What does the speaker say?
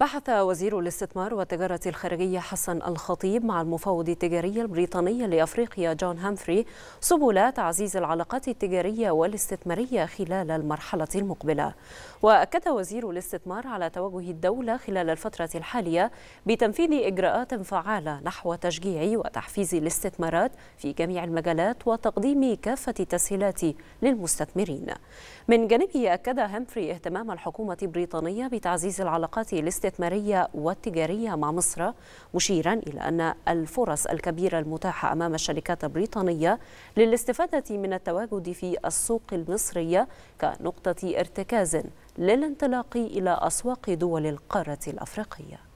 بحث وزير الاستثمار والتجارة الخارجية حسن الخطيب مع المفوض التجاري البريطاني لأفريقيا جون هامفري سبل تعزيز العلاقات التجارية والاستثمارية خلال المرحلة المقبلة وأكد وزير الاستثمار على توجه الدولة خلال الفترة الحالية بتنفيذ إجراءات فعالة نحو تشجيع وتحفيز الاستثمارات في جميع المجالات وتقديم كافة التسهيلات للمستثمرين من جانبه أكد هامفري اهتمام الحكومة البريطانية بتعزيز العلاقات الاستثمارية الاستثمارية والتجارية مع مصر مشيرا إلى أن الفرص الكبيرة المتاحة أمام الشركات البريطانية للاستفادة من التواجد في السوق المصرية كنقطة ارتكاز للانطلاق إلى أسواق دول القارة الأفريقية